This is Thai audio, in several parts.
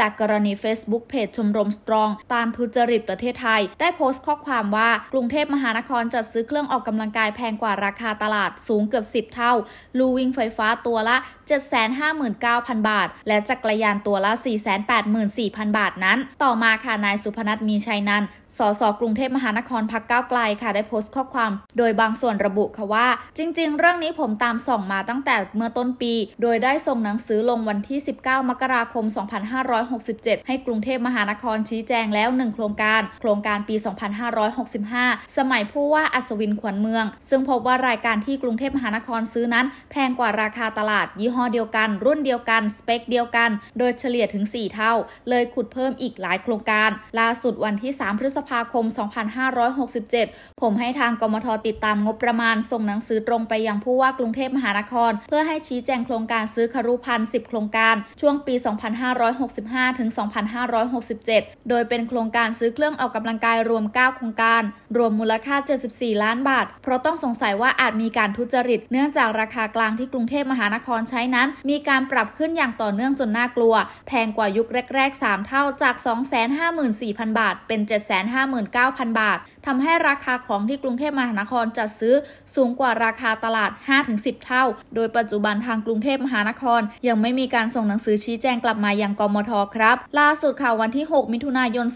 จากกรณี Facebook เพจชมรมสตรอง ตานทุจริตประเทศไทย ได้โพสต์ข้อความว่ากรุงเทพมหานครจัดซื้อเครื่องออกกำลังกายแพงกว่าราคาตลาดสูงเกือบ10เท่า ลูวิ่งไฟฟ้าตัวละ 759,000 บาท และจักรยานตัวละ 484,000 บาทนั้น ต่อมาค่ะนายสุพนัทมีชัยนันสสกรุงเทพมหานครพักก้าวไกลค่ะได้โพสต์ข้อความ โดยบางส่วนระบุค่ะว่า จริง ๆ เรื่องนี้ผมตามส่องมาตั้งแต่เมื่อต้นปี โดยได้ส่งหนังสือลงวันที่ 19 มกราคม 2 5 0 0 2567ให้กรุงเทพมหานครชี้แจงแล้ว 1 โครงการโครงการปี 2565 สมัยผู้ว่าอัศวินขวัญเมือง ซึ่งพบว่ารายการที่กรุงเทพมหานครซื้อนั้น แพงกว่าราคาตลาด ยี่ห้อเดียวกัน รุ่นเดียวกัน สเปคเดียวกันโดยเฉลี่ยถึง 4 เท่า เลยขุดเพิ่มอีกหลายโครงการ ล่าสุดวันที่ 3 พฤษภาคม 2567 ผมให้ทางกมทติดตามงบประมาณ ส่งหนังสือตรงไปยังผู้ว่ากรุงเทพมหานครเพื่อให้ชี้แจงโครงการซื้อครุพันธ์10 โครงการช่วงปี 2565 2565ถึง 2567 โดยเป็นโครงการซื้อเครื่องออกกำลังกายรวม 9 โครงการ รวมมูลค่า 74 ล้านบาท เพราะต้องสงสัยว่าอาจมีการทุจริต เนื่องจากราคากลางที่กรุงเทพมหานครใช้นั้น มีการปรับขึ้นอย่างต่อเนื่องจนน่ากลัว แพงกว่ายุคแรกๆ 3 เท่าจาก 254,000 บาท เป็น 759,000 บาท ทำให้ราคาของที่กรุงเทพมหานครจัดซื้อ สูงกว่าราคาตลาด 5-10 เท่า โดยปัจจุบันทางกรุงเทพมหานคร ยังไม่มีการส่งหนังสือชี้แจงกลับมายังกมทครับล่าสุดค่ะวันที่ 6 มิถุนายน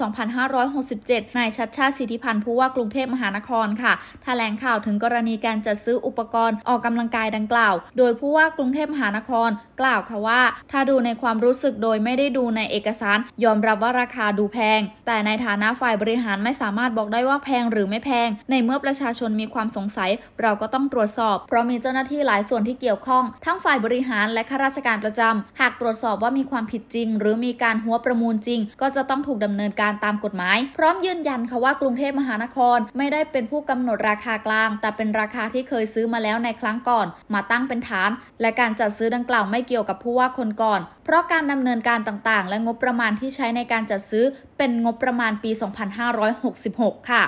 2567 นายชัดชาติสิทธิพันธ์ผู้ว่ากรุงเทพมหานครค่ะถแถลงข่าวถึงกรณีการจัดซื้ออุปกรณ์ออกกำลังกายดังกล่าว โดยผู้ว่ากรุงเทพมหานคร กล่าวค่ะว่า ถ้าดูในความรู้สึกโดยไม่ได้ดูในเอกสาร ยอมรับว่าราคาดูแพง แต่ในฐานะฝ่ายบริหารไม่สามารถบอกได้ว่าแพงหรือไม่แพง ในเมื่อประชาชนมีความสงสัย เราก็ต้องตรวจสอบเพราะมีเจ้าหน้าที่หลายส่วนที่เกี่ยวข้อง ทั้งฝ่ายบริหารและข้าราชการประจำ หากตรวจสอบว่ามีความผิดจริง หรือมีการหัวประมูลจริงก็จะต้องถูกดำเนินการตามกฎหมายพร้อมยืนยันค่ะว่า กรุงเทพมหานคร ไม่ได้เป็นผู้กำหนดราคากลาง แต่เป็นราคาที่เคยซื้อมาแล้วในครั้งก่อน มาตั้งเป็นฐาน และการจัดซื้อดังกล่าว ไม่เกี่ยวกับผู้ว่าคนก่อน เพราะการดำเนินการต่างๆ และงบประมาณที่ใช้ในการจัดซื้อ เป็นงบประมาณปี 2566 ค่ะ